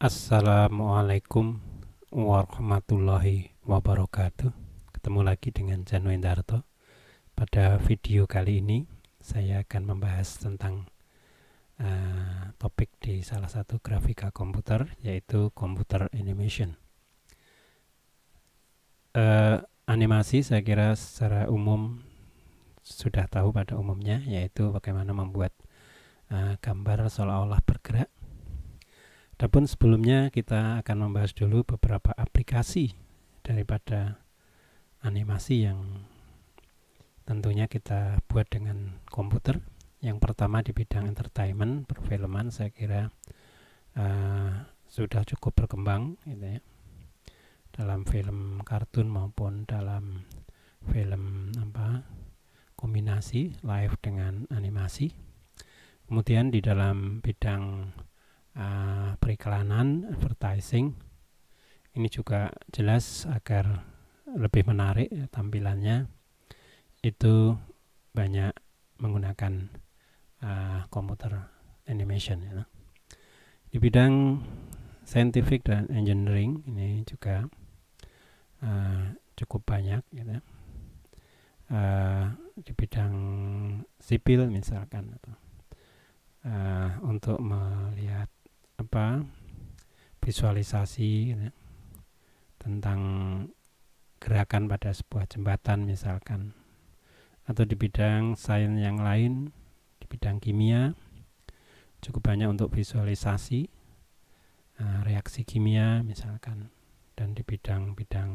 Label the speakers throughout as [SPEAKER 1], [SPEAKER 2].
[SPEAKER 1] Assalamualaikum warahmatullahi wabarakatuh Ketemu lagi dengan Janu Endarto Pada video kali ini saya akan membahas tentang uh, topik di salah satu grafika komputer yaitu komputer animation uh, Animasi saya kira secara umum sudah tahu pada umumnya yaitu bagaimana membuat uh, gambar seolah-olah bergerak Adapun sebelumnya kita akan membahas dulu beberapa aplikasi daripada animasi yang tentunya kita buat dengan komputer. Yang pertama di bidang entertainment, perfilman saya kira uh, sudah cukup berkembang gitu ya. Dalam film kartun maupun dalam film apa kombinasi live dengan animasi. Kemudian di dalam bidang uh, periklanan advertising ini juga jelas agar lebih menarik ya tampilannya itu banyak menggunakan uh, komputer animation ya. di bidang scientific dan engineering ini juga uh, cukup banyak gitu uh, di bidang sipil misalkan atau uh, untuk melihat apa visualisasi gitu ya, tentang gerakan pada sebuah jembatan misalkan atau di bidang sains yang lain di bidang kimia cukup banyak untuk visualisasi uh, reaksi kimia misalkan dan di bidang-bidang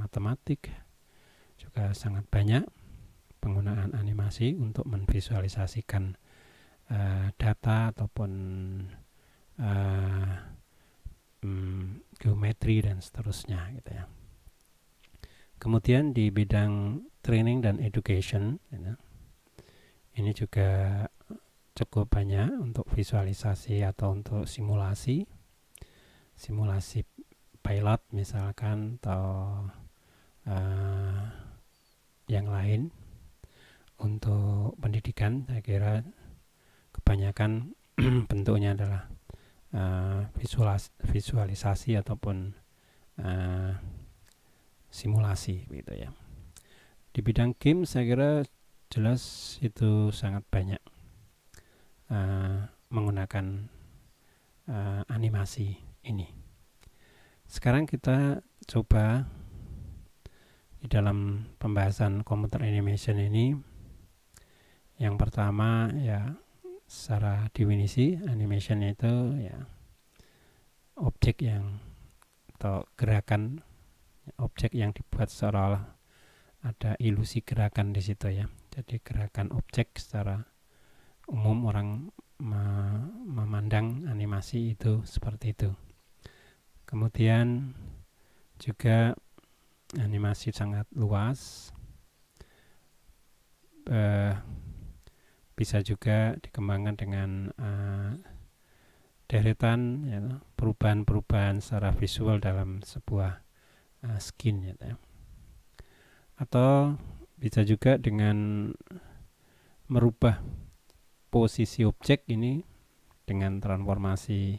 [SPEAKER 1] matematik juga sangat banyak penggunaan animasi untuk menvisualisasikan uh, data ataupun uh, um, geometri dan seterusnya gitu ya. Kemudian di bidang training dan education, gitu, ini juga cukup banyak untuk visualisasi atau untuk simulasi, simulasi pilot misalkan atau uh, yang lain untuk pendidikan saya kira kebanyakan bentuknya adalah Eh, visualis visualisasi ataupun uh, simulasi gitu ya di bidang game saya kira jelas itu sangat banyak uh, menggunakan uh, animasi ini sekarang kita coba di dalam pembahasan komputer animation ini yang pertama ya secara definisi animation itu ya objek yang atau gerakan objek yang dibuat seolah ada ilusi gerakan di situ ya. Jadi gerakan objek secara umum orang memandang animasi itu seperti itu. Kemudian juga animasi sangat luas. Eh, bisa juga dikembangkan dengan uh, deretan perubahan ya, perubahan-perubahan secara visual dalam sebuah uh, skin ya, atau bisa juga dengan merubah posisi objek ini dengan transformasi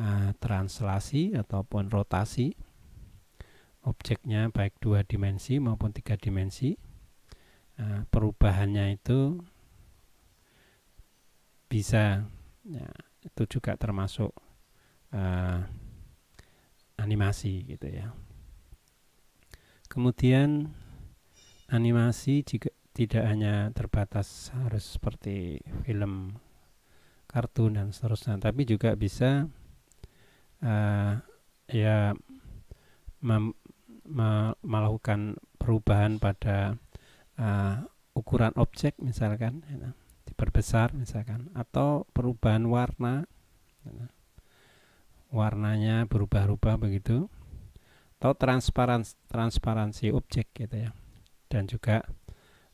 [SPEAKER 1] uh, translasi ataupun rotasi objeknya baik dua dimensi maupun tiga dimensi uh, perubahannya itu bisa ya, itu juga termasuk uh, animasi gitu ya kemudian animasi juga tidak hanya terbatas harus seperti film kartun dan seterusnya tapi juga bisa uh, ya melakukan perubahan pada uh, ukuran objek misalkan ya diperbesar misalkan atau perubahan warna gitu. warnanya berubah-ubah begitu atau transparansi transparansi objek gitu ya dan juga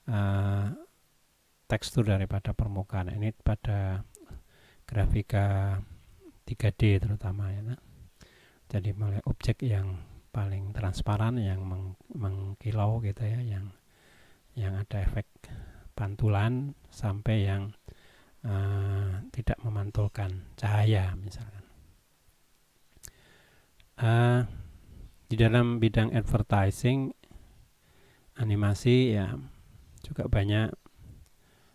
[SPEAKER 1] uh, tekstur daripada permukaan nah, ini pada grafika 3D terutama ya jadi mulai objek yang paling transparan yang meng mengkilau gitu ya yang yang ada efek pantulan sampai yang uh, tidak memantulkan cahaya misalkan. Uh, di dalam bidang advertising animasi ya juga banyak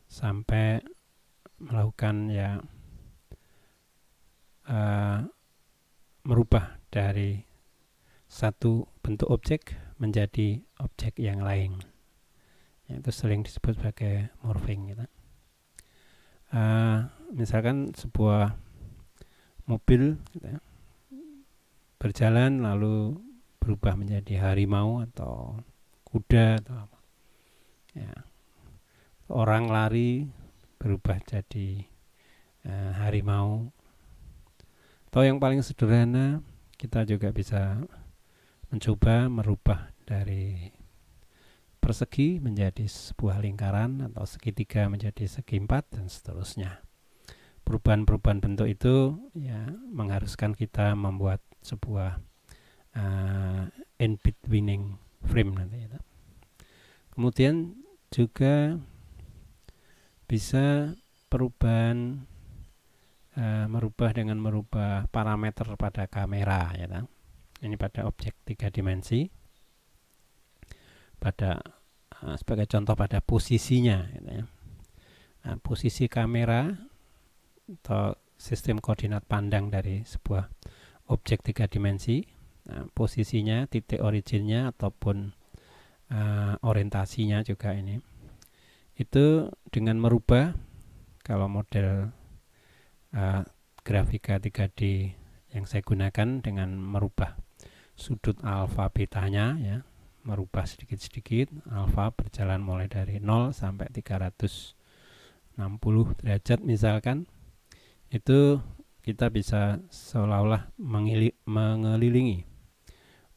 [SPEAKER 1] sampai melakukan ya uh, merubah dari satu bentuk objek menjadi objek yang lain. Ya, itu sering disebut sebagai morphing gitu. Uh, misalkan sebuah mobil gitu, ya, berjalan lalu berubah menjadi harimau atau kuda atau apa. Ya. Orang lari berubah jadi uh, harimau. Atau yang paling sederhana kita juga bisa mencoba merubah dari persegi menjadi sebuah lingkaran atau segitiga menjadi segi empat dan seterusnya. Perubahan-perubahan bentuk itu ya mengharuskan kita membuat sebuah uh, eh, in betweening frame nanti ya. Kemudian juga bisa perubahan uh, merubah dengan merubah parameter pada kamera ya. Ini pada objek tiga dimensi pada eh, sebagai contoh pada posisinya gitu ya. nah, posisi kamera atau sistem koordinat pandang dari sebuah objek tiga dimensi nah, posisinya titik originnya ataupun uh, orientasinya juga ini itu dengan merubah kalau model uh, eh, grafika 3D yang saya gunakan dengan merubah sudut alfa betanya ya merubah sedikit-sedikit alfa berjalan mulai dari 0 sampai 360 derajat misalkan itu kita bisa seolah-olah mengelilingi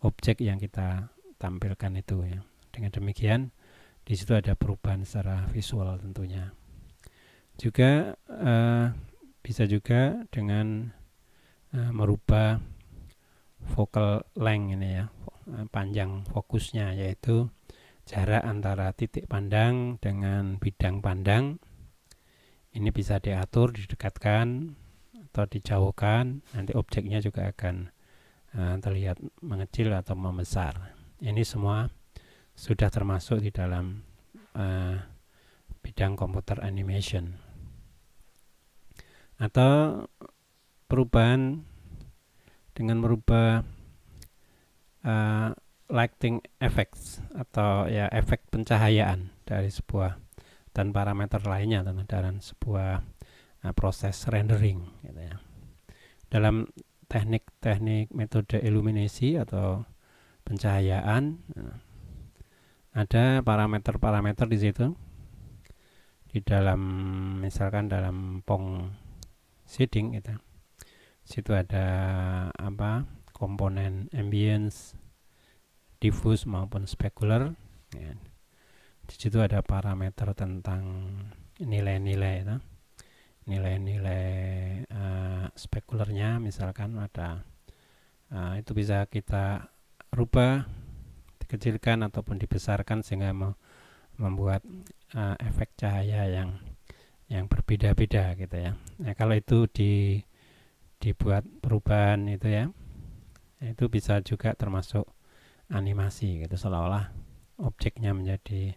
[SPEAKER 1] objek yang kita tampilkan itu ya. Dengan demikian di situ ada perubahan secara visual tentunya. Juga eh, bisa juga dengan eh, merubah focal length ini ya, Eh, panjang fokusnya yaitu jarak antara titik pandang dengan bidang pandang ini bisa diatur didekatkan atau dijauhkan nanti objeknya juga akan eh, terlihat mengecil atau membesar ini semua sudah termasuk di dalam uh, bidang komputer animation atau perubahan dengan merubah uh, lighting effects atau ya efek pencahayaan dari sebuah dan parameter lainnya dalam sebuah uh, proses rendering gitu ya. Dalam teknik-teknik metode iluminasi atau pencahayaan eh, ada parameter-parameter di situ di dalam misalkan dalam pong shading itu ya. Situ ada apa? komponen ambience, diffuse maupun specular. Ya. Di situ ada parameter tentang nilai-nilai Nilai-nilai uh, spekulernya misalkan ada uh, itu bisa kita rubah dikecilkan ataupun dibesarkan sehingga membuat uh, efek cahaya yang yang berbeda-beda gitu ya. Nah, kalau itu di dibuat perubahan itu ya itu bisa juga termasuk animasi gitu seolah-olah objeknya menjadi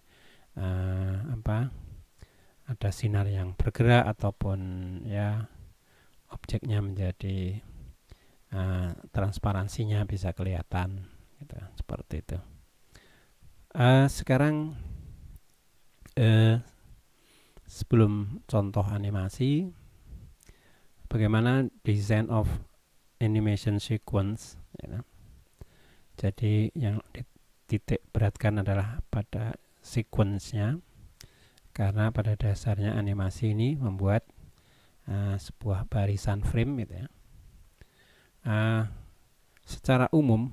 [SPEAKER 1] uh, apa ada sinar yang bergerak ataupun ya objeknya menjadi uh, transparansinya bisa kelihatan gitu seperti itu uh, sekarang uh, sebelum contoh animasi bagaimana design of animation sequence ya. Kan? jadi yang titik beratkan adalah pada sequence-nya karena pada dasarnya animasi ini membuat uh, sebuah barisan frame gitu ya uh, secara umum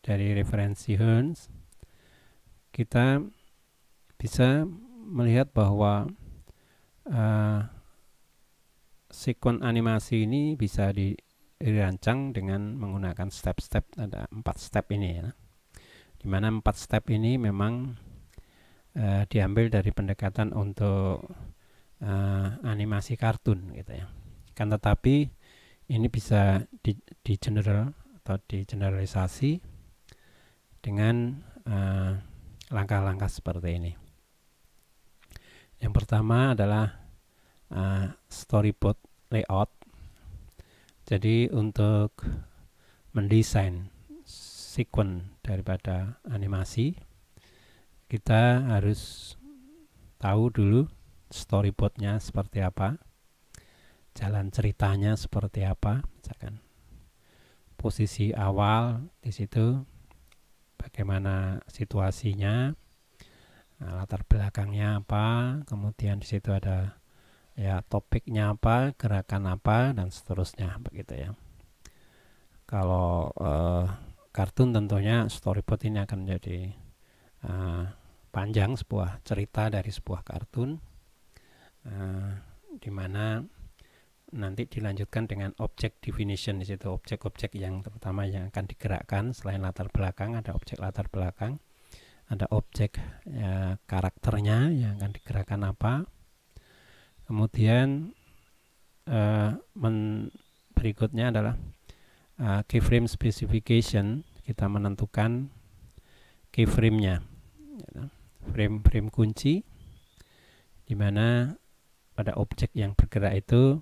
[SPEAKER 1] dari referensi Hearns kita bisa melihat bahwa uh, sequence animasi ini bisa di dirancang dengan menggunakan step-step ada empat step ini ya dimana empat step ini memang uh, diambil dari pendekatan untuk uh, animasi kartun gitu ya kan tetapi ini bisa di, di general atau di generalisasi dengan eh, langkah-langkah uh, seperti ini yang pertama adalah uh, storyboard layout jadi untuk mendesain sequen daripada animasi kita harus tahu dulu storyboardnya seperti apa jalan ceritanya seperti apa misalkan posisi awal di situ bagaimana situasinya latar belakangnya apa kemudian di situ ada ya topiknya apa gerakan apa dan seterusnya begitu ya kalau uh, kartun tentunya storyboard ini akan menjadi uh, panjang sebuah cerita dari sebuah kartun uh, di mana nanti dilanjutkan dengan objek definition di situ objek-objek yang terutama yang akan digerakkan selain latar belakang ada objek latar belakang ada objek ya, karakternya yang akan digerakkan apa kemudian uh, berikutnya adalah uh, keyframe specification kita menentukan keyframe-nya frame frame kunci di mana pada objek yang bergerak itu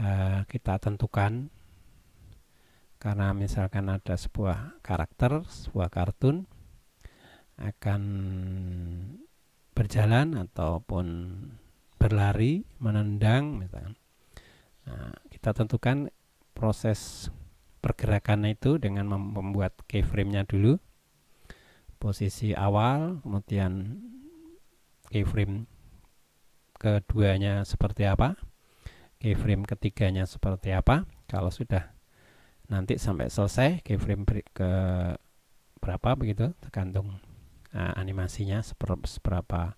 [SPEAKER 1] uh, kita tentukan karena misalkan ada sebuah karakter, sebuah kartun akan berjalan ataupun berlari, menendang, misalkan. Nah, kita tentukan proses pergerakannya itu dengan membuat keyframe-nya dulu. Posisi awal, kemudian keyframe keduanya seperti apa, keyframe ketiganya seperti apa. Kalau sudah nanti sampai selesai keyframe ke berapa begitu tergantung uh, animasinya seberapa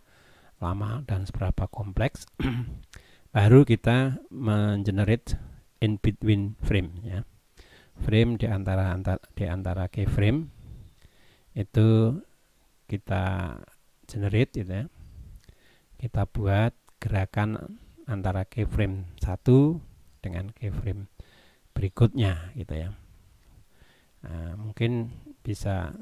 [SPEAKER 1] lama dan seberapa kompleks baru kita mengenerate in between frame ya frame di antara di antara keyframe itu kita generate gitu ya kita buat gerakan antara keyframe satu dengan keyframe berikutnya gitu ya nah, mungkin bisa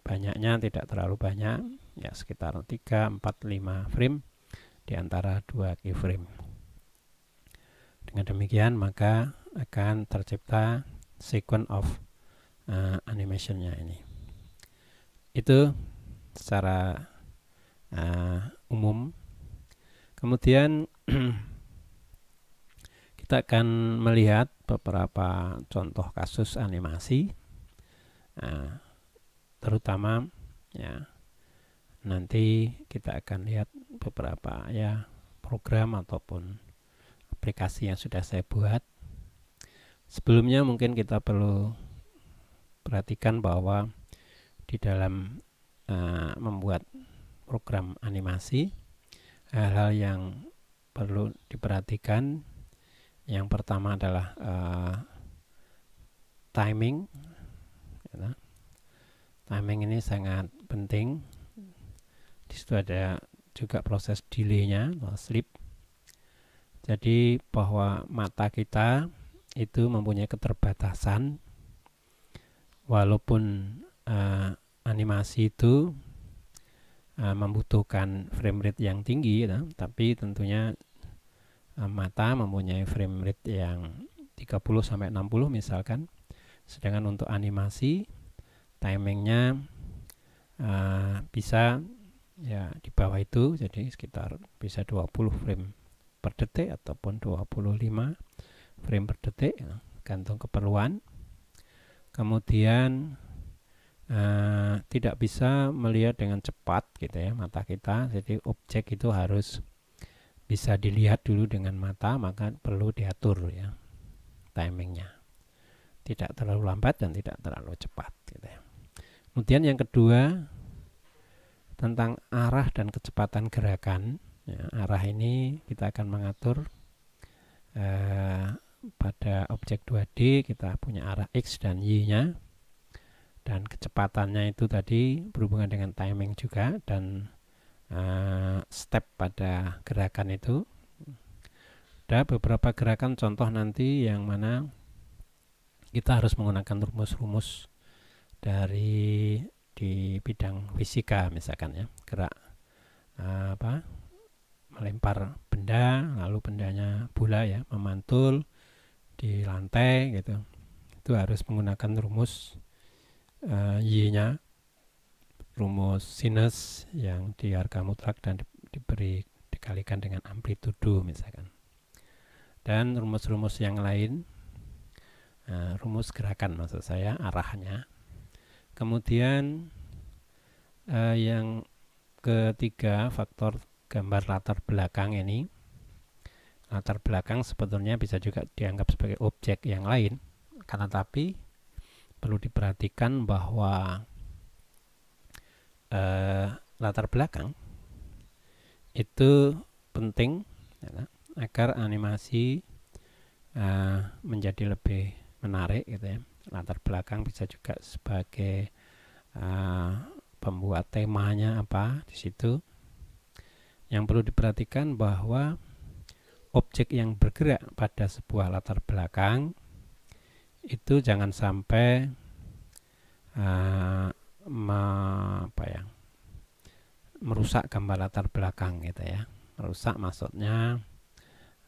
[SPEAKER 1] banyaknya tidak terlalu banyak ya sekitar 3, 4, 5 frame di antara dua keyframe. Dengan demikian maka akan tercipta sequence of uh, animationnya ini. Itu secara uh, umum. Kemudian kita akan melihat beberapa contoh kasus animasi, uh, terutama ya nanti kita akan lihat beberapa ya program ataupun aplikasi yang sudah saya buat sebelumnya mungkin kita perlu perhatikan bahwa di dalam uh, membuat program animasi hal-hal yang perlu diperhatikan yang pertama adalah uh, timing ya. timing ini sangat penting situ ada juga proses delaynya atau sleep jadi bahwa mata kita itu mempunyai keterbatasan walaupun uh, animasi itu uh, membutuhkan frame rate yang tinggi ya, tapi tentunya uh, mata mempunyai frame rate yang 30 sampai 60 misalkan sedangkan untuk animasi timingnya uh, bisa ya di bawah itu jadi sekitar bisa 20 frame per detik ataupun 25 frame per detik ya, gantung keperluan kemudian uh, tidak bisa melihat dengan cepat gitu ya mata kita jadi objek itu harus bisa dilihat dulu dengan mata maka perlu diatur ya timingnya tidak terlalu lambat dan tidak terlalu cepat gitu ya. kemudian yang kedua tentang arah dan kecepatan gerakan. Ya, arah ini kita akan mengatur eh, pada objek 2D kita punya arah X dan Y-nya dan kecepatannya itu tadi berhubungan dengan timing juga dan eh, step pada gerakan itu ada beberapa gerakan contoh nanti yang mana kita harus menggunakan rumus-rumus dari di bidang fisika misalkan ya gerak eh, apa melempar benda lalu bendanya bola ya memantul di lantai gitu itu harus menggunakan rumus uh, y-nya rumus sinus yang di harga mutlak dan di, diberi dikalikan dengan amplitudo misalkan dan rumus-rumus yang lain uh, rumus gerakan maksud saya arahnya kemudian uh, yang ketiga faktor gambar latar belakang ini latar belakang sebetulnya bisa juga dianggap sebagai objek yang lain karena tapi perlu diperhatikan bahwa uh, latar belakang itu penting ya, kan? agar animasi uh, menjadi lebih menarik gitu ya latar belakang bisa juga sebagai uh, pembuat temanya apa di situ yang perlu diperhatikan bahwa objek yang bergerak pada sebuah latar belakang itu jangan sampai uh, apa ya merusak gambar latar belakang gitu ya merusak maksudnya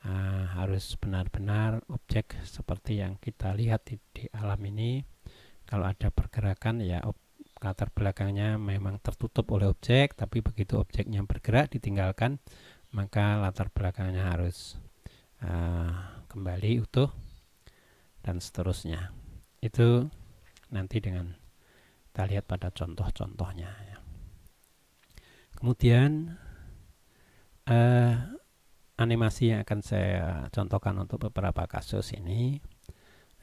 [SPEAKER 1] uh, harus benar-benar objek seperti yang kita lihat di, di alam ini kalau ada pergerakan ya latar belakangnya memang tertutup oleh objek tapi begitu objeknya bergerak ditinggalkan maka latar belakangnya harus uh, kembali utuh dan seterusnya itu nanti dengan kita lihat pada contoh-contohnya ya. kemudian uh, animasi yang akan saya contohkan untuk beberapa kasus ini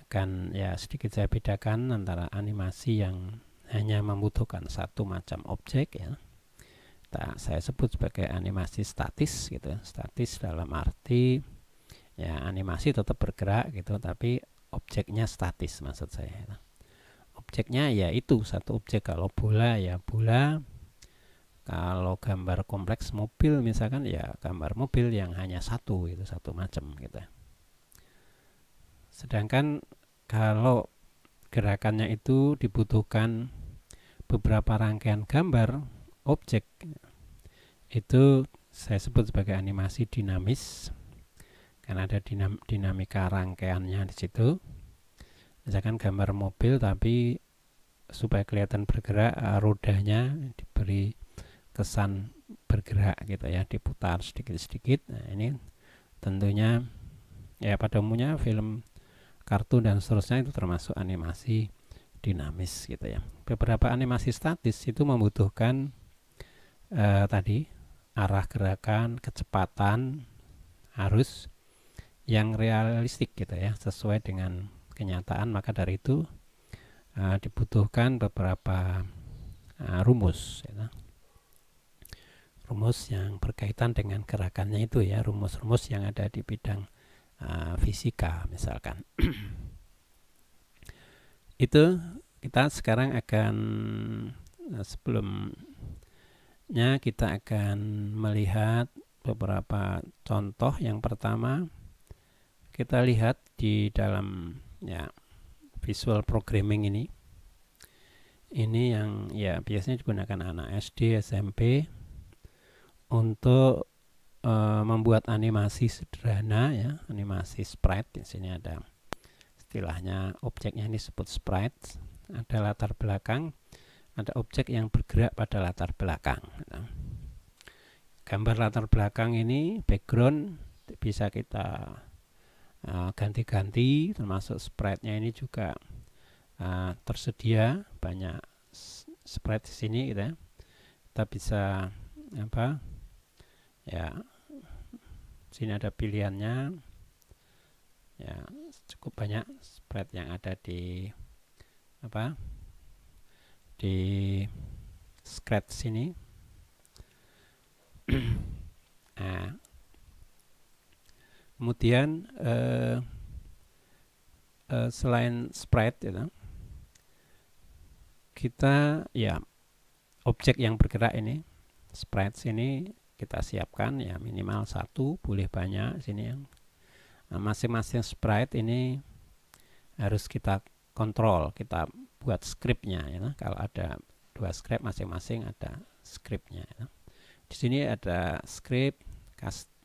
[SPEAKER 1] akan ya sedikit saya bedakan antara animasi yang hanya membutuhkan satu macam objek ya tak saya sebut sebagai animasi statis gitu statis dalam arti ya animasi tetap bergerak gitu tapi objeknya statis maksud saya ya. objeknya ya itu satu objek kalau bola ya bola kalau gambar kompleks mobil misalkan ya gambar mobil yang hanya satu itu satu macam gitu sedangkan kalau gerakannya itu dibutuhkan beberapa rangkaian gambar objek itu saya sebut sebagai animasi dinamis karena ada dinam, dinamika rangkaiannya di situ misalkan gambar mobil tapi supaya kelihatan bergerak eh, rodanya diberi kesan bergerak gitu ya diputar sedikit-sedikit nah ini tentunya ya pada umumnya film kartun dan seterusnya itu termasuk animasi dinamis gitu ya beberapa animasi statis itu membutuhkan eh, tadi arah gerakan kecepatan arus yang realistik gitu ya sesuai dengan kenyataan maka dari itu eh, dibutuhkan beberapa eh, rumus gitu rumus yang berkaitan dengan gerakannya itu ya rumus-rumus yang ada di bidang uh, fisika misalkan itu kita sekarang akan eh, sebelumnya kita akan melihat beberapa contoh yang pertama kita lihat di dalam ya visual programming ini ini yang ya biasanya digunakan anak SD SMP untuk uh, membuat animasi sederhana ya, animasi sprite di sini ada istilahnya objeknya ini disebut sprite, ada latar belakang, ada objek yang bergerak pada latar belakang. Gitu. Gambar latar belakang ini background bisa kita eh, ganti-ganti uh, termasuk sprite-nya ini juga uh, tersedia banyak spread di sini gitu ya. Kita bisa apa? ya sini ada pilihannya ya cukup banyak spread yang ada di apa di scratch sini nah kemudian eh, eh, selain spread ya, kita ya objek yang bergerak ini spread sini kita siapkan ya minimal satu boleh banyak sini yang eh, masing-masing sprite ini harus kita kontrol kita buat scriptnya ya kalau ada dua script masing-masing ada scriptnya ya. di sini ada script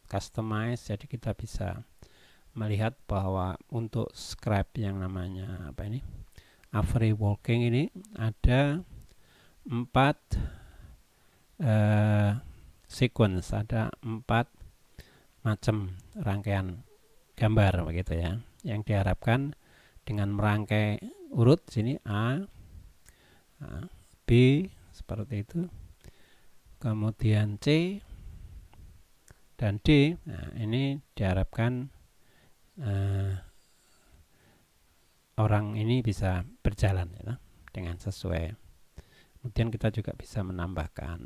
[SPEAKER 1] customize jadi kita bisa melihat bahwa untuk script yang namanya apa ini Avery Walking ini ada empat eh, sequence ada empat macam rangkaian gambar begitu ya yang diharapkan dengan merangkai urut sini A, B seperti itu kemudian C dan D nah, ini diharapkan uh, orang ini bisa berjalan ya, dengan sesuai kemudian kita juga bisa menambahkan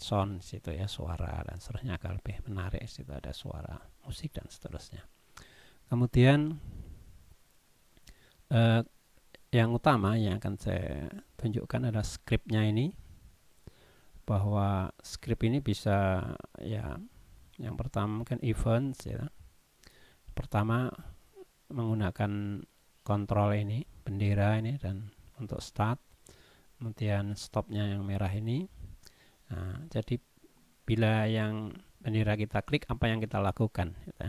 [SPEAKER 1] sound situ ya suara dan seterusnya agar lebih menarik situ ada suara musik dan seterusnya kemudian eh, yang utama yang akan saya tunjukkan adalah scriptnya ini bahwa script ini bisa ya yang pertama mungkin events ya pertama menggunakan kontrol ini bendera ini dan untuk start kemudian stopnya yang merah ini nah, jadi bila yang bendera kita klik apa yang kita lakukan gitu.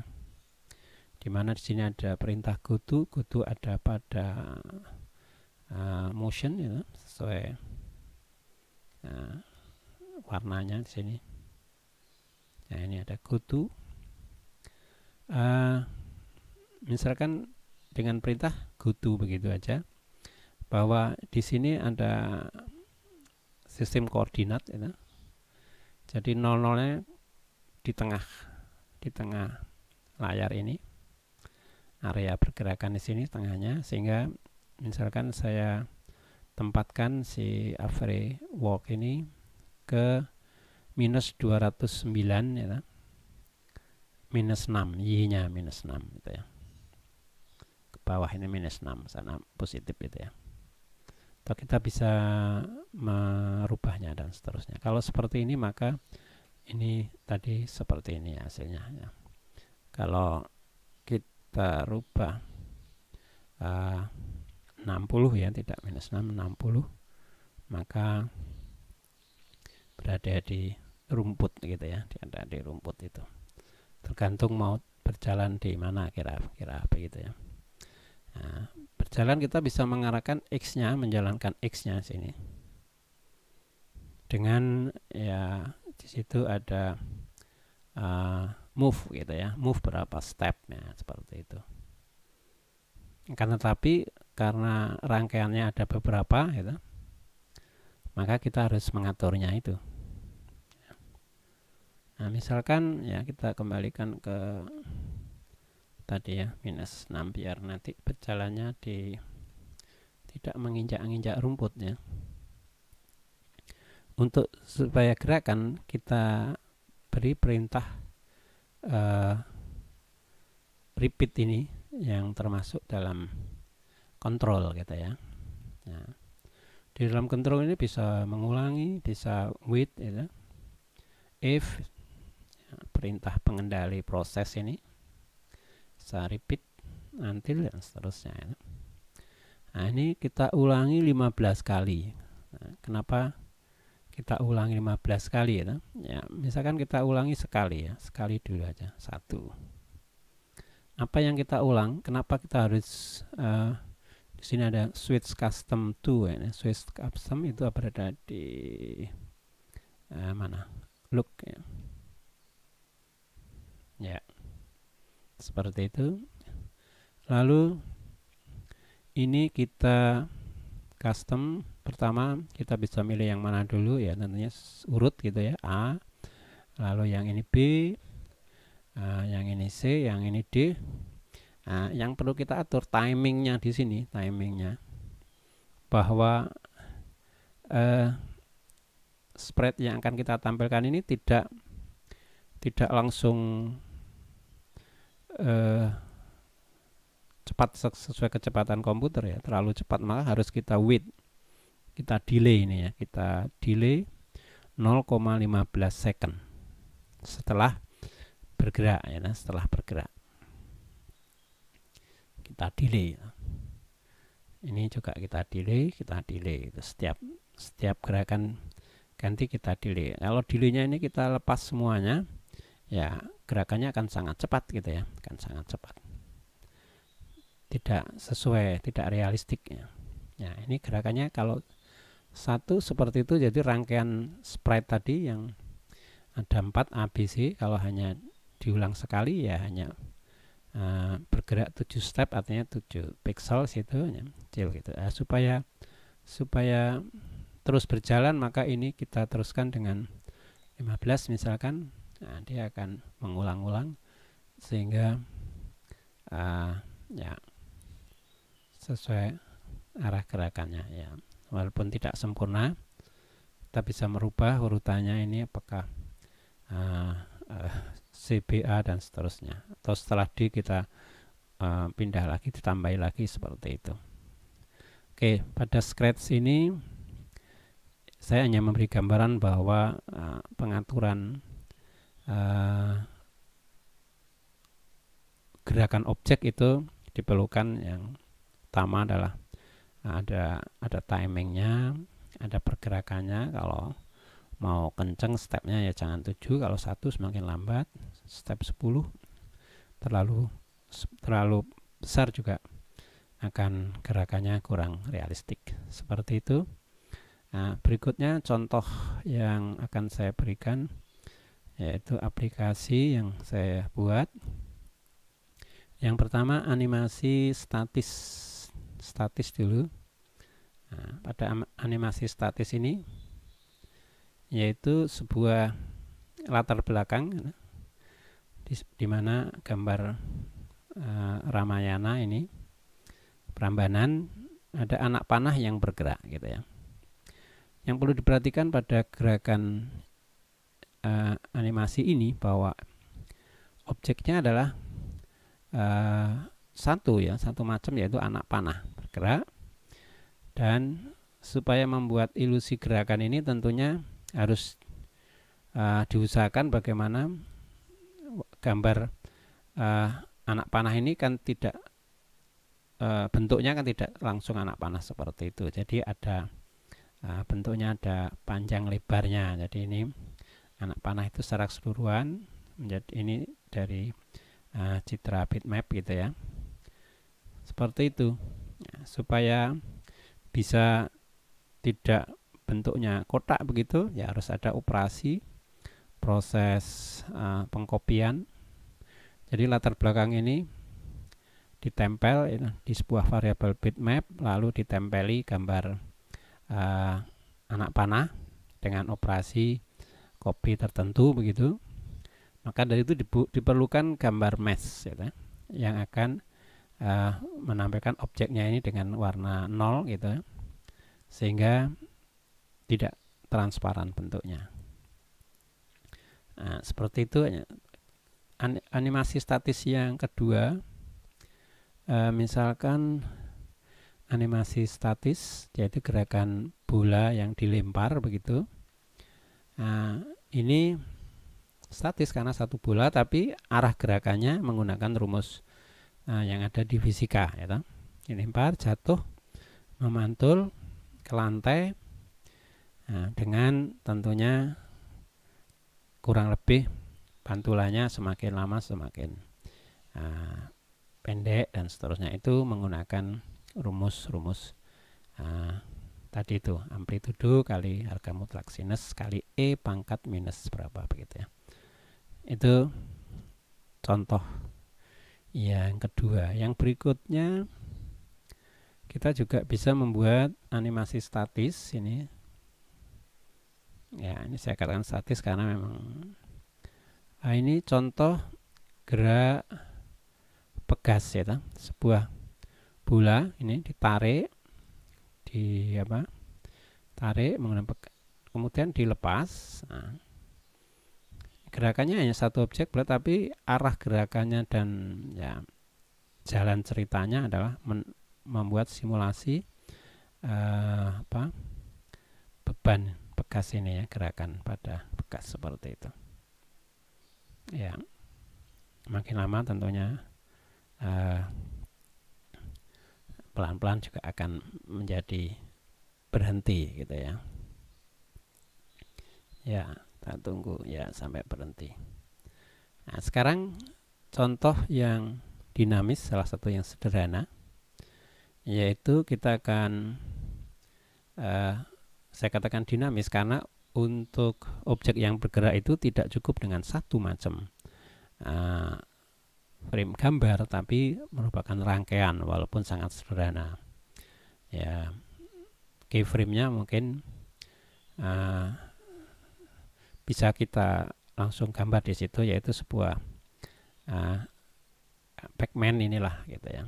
[SPEAKER 1] dimana di sini ada perintah go to go to ada pada uh, motion gitu, sesuai uh, warnanya di sini nah ini ada go to uh, misalkan dengan perintah go to begitu aja bahwa di sini ada sistem koordinat ya. jadi nol nolnya di tengah di tengah layar ini area pergerakan di sini tengahnya sehingga misalkan saya tempatkan si average Walk ini ke minus 209 ya minus 6 y nya minus 6 gitu ya ke bawah ini minus 6 sana positif gitu ya atau kita bisa merubahnya dan seterusnya kalau seperti ini maka ini tadi seperti ini hasilnya ya. kalau kita rubah eh, uh, 60 ya tidak minus 6 60 maka berada di rumput gitu ya di ada di rumput itu tergantung mau berjalan di mana kira-kira begitu ya nah, jalan kita bisa mengarahkan x-nya menjalankan x-nya sini dengan ya di situ ada uh, move gitu ya move berapa stepnya seperti itu Karena tetapi karena rangkaiannya ada beberapa gitu maka kita harus mengaturnya itu nah misalkan ya kita kembalikan ke tadi ya minus 6 biar nanti berjalannya di tidak menginjak-injak rumput ya untuk supaya gerakan kita beri perintah uh, repeat ini yang termasuk dalam kontrol gitu ya nah, di dalam kontrol ini bisa mengulangi bisa with gitu. if ya, perintah pengendali proses ini saya repeat until dan seterusnya ya. nah ini kita ulangi 15 kali nah, kenapa kita ulangi 15 kali ya. ya misalkan kita ulangi sekali ya sekali dulu aja satu apa yang kita ulang kenapa kita harus uh, di sini ada switch custom to ya nah, switch custom itu berada di uh, mana look ya ya seperti itu lalu ini kita custom pertama kita bisa milih yang mana dulu ya tentunya urut gitu ya A lalu yang ini B uh, yang ini C yang ini D nah, yang perlu kita atur timingnya di sini timingnya bahwa uh, spread yang akan kita tampilkan ini tidak tidak langsung eh, cepat sesuai kecepatan komputer ya terlalu cepat maka harus kita wait kita delay ini ya kita delay 0,15 second setelah bergerak ya nah, setelah bergerak kita delay ini juga kita delay kita delay setiap setiap gerakan ganti kita delay kalau delaynya ini kita lepas semuanya ya gerakannya akan sangat cepat gitu ya akan sangat cepat tidak sesuai tidak realistik ya nah, ini gerakannya kalau satu seperti itu jadi rangkaian sprite tadi yang ada empat ABC kalau hanya diulang sekali ya hanya uh, bergerak 7 step artinya 7 pixel situ ya, kecil gitu uh, supaya supaya terus berjalan maka ini kita teruskan dengan 15 misalkan nah, dia akan mengulang-ulang sehingga uh, ya sesuai arah gerakannya ya walaupun tidak sempurna kita bisa merubah urutannya ini apakah uh, ah, uh, eh, CBA dan seterusnya atau setelah di kita uh, pindah lagi ditambahi lagi seperti itu Oke pada scratch ini saya hanya memberi gambaran bahwa uh, pengaturan Eh, gerakan objek itu diperlukan yang utama adalah eh, ada ada timingnya ada pergerakannya kalau mau kenceng stepnya ya jangan 7 kalau satu semakin lambat step 10 terlalu terlalu besar juga akan gerakannya kurang realistik seperti itu nah, berikutnya contoh yang akan saya berikan yaitu aplikasi yang saya buat yang pertama animasi statis statis dulu nah, pada animasi statis ini yaitu sebuah latar belakang ya, di, di mana gambar uh, Ramayana ini Prambanan ada anak panah yang bergerak gitu ya yang perlu diperhatikan pada gerakan uh, animasi ini bahwa objeknya adalah uh, satu ya satu macam yaitu anak panah bergerak dan supaya membuat ilusi gerakan ini tentunya harus uh, diusahakan bagaimana gambar uh, anak panah ini kan tidak uh, bentuknya kan tidak langsung anak panah seperti itu jadi ada uh, bentuknya ada panjang lebarnya jadi ini anak panah itu secara keseluruhan menjadi ini dari uh, citra bitmap gitu ya seperti itu ya, supaya bisa tidak bentuknya kotak begitu ya harus ada operasi proses uh, pengkopian jadi latar belakang ini ditempel ya, di sebuah variabel bitmap lalu ditempeli gambar uh, anak panah dengan operasi kopi tertentu begitu maka dari itu diperlukan gambar mesh gitu, yang akan uh, menampilkan objeknya ini dengan warna nol gitu sehingga tidak transparan bentuknya nah, seperti itu animasi statis yang kedua uh, misalkan animasi statis yaitu gerakan bola yang dilempar begitu nah, ini statis karena satu bola tapi arah gerakannya menggunakan rumus uh, yang ada di fisika ya toh. empat jatuh memantul ke lantai nah, dengan tentunya kurang lebih pantulannya semakin lama semakin uh, pendek dan seterusnya itu menggunakan rumus-rumus uh, tadi itu amplitudo kali harga mutlak sinus kali e pangkat minus berapa begitu ya itu contoh iya, yang kedua yang berikutnya kita juga bisa membuat animasi statis ini ya ini saya katakan statis karena memang nah, ini contoh gerak pegas ya ta? sebuah bola ini ditarik di apa tarik menggunakan kemudian dilepas nah, gerakannya hanya satu objek berat tapi arah gerakannya dan ya jalan ceritanya adalah men, membuat simulasi eh, apa beban bekas ini ya gerakan pada bekas seperti itu ya makin lama tentunya eh, pelan-pelan juga akan menjadi berhenti gitu ya ya kita tunggu ya sampai berhenti nah sekarang contoh yang dinamis salah satu yang sederhana yaitu kita akan uh, saya katakan dinamis karena untuk objek yang bergerak itu tidak cukup dengan satu macam uh, frame gambar tapi merupakan rangkaian walaupun sangat sederhana ya keyframe-nya mungkin uh, bisa kita langsung gambar di situ yaitu sebuah uh, Pacman inilah gitu ya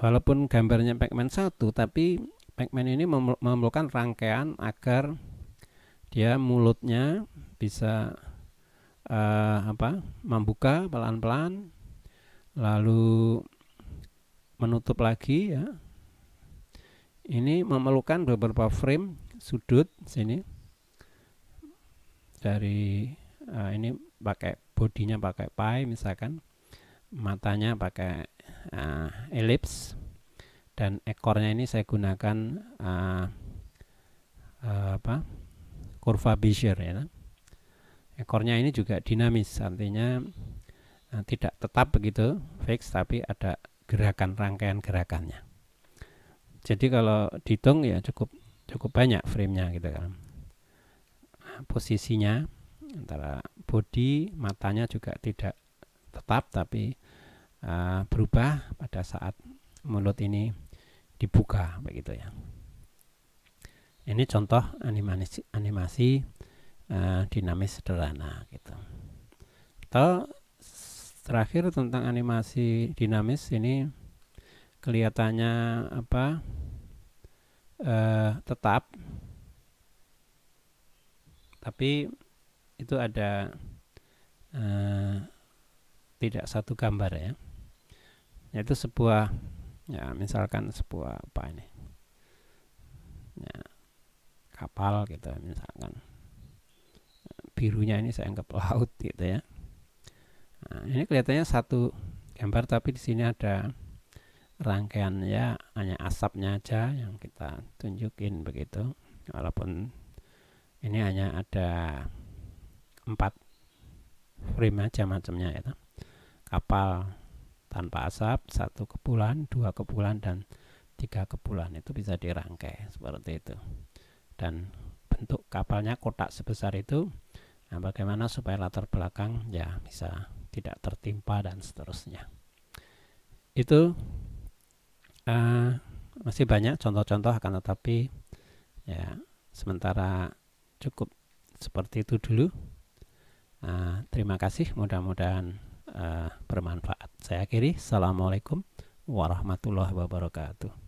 [SPEAKER 1] walaupun gambarnya Pacman satu tapi Pacman ini memerlukan rangkaian agar dia mulutnya bisa uh, apa membuka pelan-pelan lalu menutup lagi ya ini memerlukan beberapa frame sudut sini dari uh, ini pakai bodinya pakai pie misalkan matanya pakai uh, eh, elips dan ekornya ini saya gunakan uh, uh, apa kurva Bezier ya kan ekornya ini juga dinamis artinya eh, tidak tetap begitu fix tapi ada gerakan rangkaian gerakannya jadi kalau dihitung ya cukup cukup banyak framenya gitu kan eh, posisinya antara body matanya juga tidak tetap tapi uh, berubah pada saat mulut ini dibuka begitu ya ini contoh animasi animasi Eh, dinamis sederhana gitu. Atau terakhir tentang animasi dinamis ini kelihatannya apa uh, tetap tapi itu ada uh, tidak satu gambar ya yaitu sebuah ya misalkan sebuah apa ini ya, kapal gitu misalkan birunya ini saya anggap laut gitu ya nah, ini kelihatannya satu gambar tapi di sini ada rangkaian ya hanya asapnya aja yang kita tunjukin begitu walaupun ini hanya ada empat frame aja macamnya ya kapal tanpa asap satu kepulan dua kepulan dan tiga kepulan itu bisa dirangkai seperti itu dan bentuk kapalnya kotak sebesar itu Nah, bagaimana supaya latar belakang ya bisa tidak tertimpa dan seterusnya. Itu uh, masih banyak contoh-contoh akan tetapi ya sementara cukup seperti itu dulu. Uh, terima kasih, mudah-mudahan uh, bermanfaat. Saya akhiri, Assalamualaikum warahmatullahi wabarakatuh.